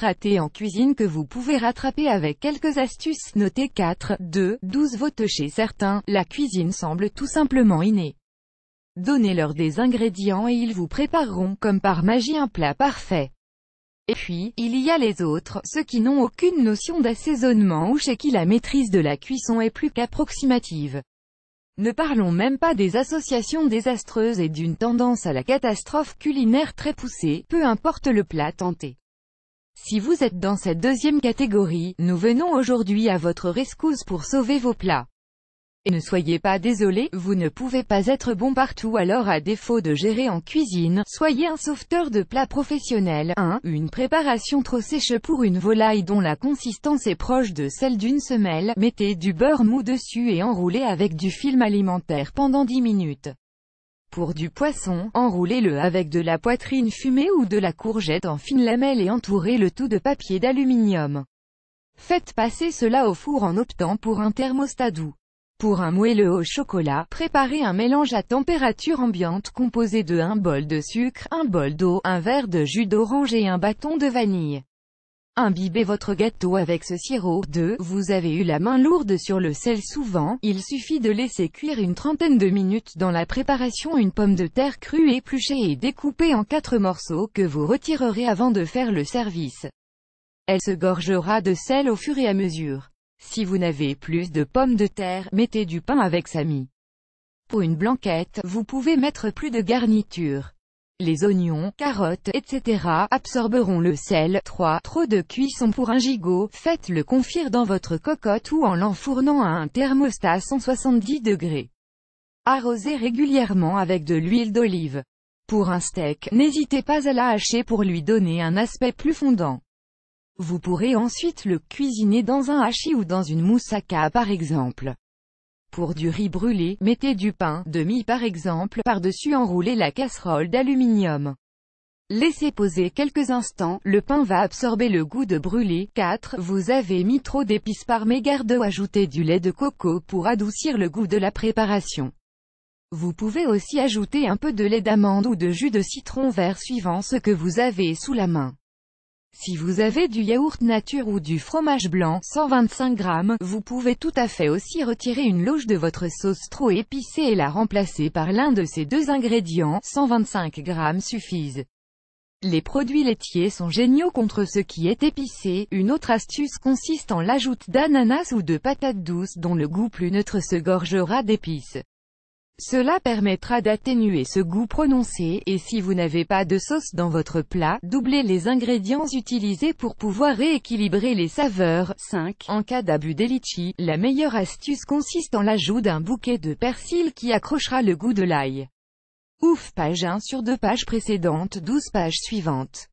ratés en cuisine que vous pouvez rattraper avec quelques astuces. Notez 4, 2, 12 votes chez certains, la cuisine semble tout simplement innée. Donnez-leur des ingrédients et ils vous prépareront comme par magie un plat parfait. Et puis, il y a les autres, ceux qui n'ont aucune notion d'assaisonnement ou chez qui la maîtrise de la cuisson est plus qu'approximative. Ne parlons même pas des associations désastreuses et d'une tendance à la catastrophe culinaire très poussée, peu importe le plat tenté. Si vous êtes dans cette deuxième catégorie, nous venons aujourd'hui à votre rescousse pour sauver vos plats. Et ne soyez pas désolé, vous ne pouvez pas être bon partout alors à défaut de gérer en cuisine, soyez un sauveteur de plats professionnel. 1. Une préparation trop sèche pour une volaille dont la consistance est proche de celle d'une semelle, mettez du beurre mou dessus et enroulez avec du film alimentaire pendant 10 minutes. Pour du poisson, enroulez-le avec de la poitrine fumée ou de la courgette en fines lamelles et entourez le tout de papier d'aluminium. Faites passer cela au four en optant pour un thermostat doux. Pour un moelleux au chocolat, préparez un mélange à température ambiante composé de un bol de sucre, un bol d'eau, un verre de jus d'orange et un bâton de vanille. Imbibez votre gâteau avec ce sirop. 2. Vous avez eu la main lourde sur le sel souvent, il suffit de laisser cuire une trentaine de minutes dans la préparation une pomme de terre crue épluchée et découpée en quatre morceaux que vous retirerez avant de faire le service. Elle se gorgera de sel au fur et à mesure. Si vous n'avez plus de pommes de terre, mettez du pain avec sa mie. Pour une blanquette, vous pouvez mettre plus de garniture les oignons, carottes, etc. absorberont le sel. 3. Trop de cuisson pour un gigot, faites-le confire dans votre cocotte ou en l'enfournant à un thermostat à 170 degrés. Arrosez régulièrement avec de l'huile d'olive. Pour un steak, n'hésitez pas à la hacher pour lui donner un aspect plus fondant. Vous pourrez ensuite le cuisiner dans un hachis ou dans une moussaka par exemple. Pour du riz brûlé, mettez du pain demi par exemple, par-dessus enroulez la casserole d'aluminium. Laissez poser quelques instants, le pain va absorber le goût de brûlé. 4. Vous avez mis trop d'épices par mégarde ou ajoutez du lait de coco pour adoucir le goût de la préparation. Vous pouvez aussi ajouter un peu de lait d'amande ou de jus de citron vert suivant ce que vous avez sous la main. Si vous avez du yaourt nature ou du fromage blanc, 125 g, vous pouvez tout à fait aussi retirer une loge de votre sauce trop épicée et la remplacer par l'un de ces deux ingrédients, 125 g suffisent. Les produits laitiers sont géniaux contre ce qui est épicé, une autre astuce consiste en l'ajout d'ananas ou de patates douces dont le goût plus neutre se gorgera d'épices. Cela permettra d'atténuer ce goût prononcé, et si vous n'avez pas de sauce dans votre plat, doublez les ingrédients utilisés pour pouvoir rééquilibrer les saveurs. 5. En cas d'abus des la meilleure astuce consiste en l'ajout d'un bouquet de persil qui accrochera le goût de l'ail. Ouf page 1 sur 2 pages précédentes 12 pages suivantes.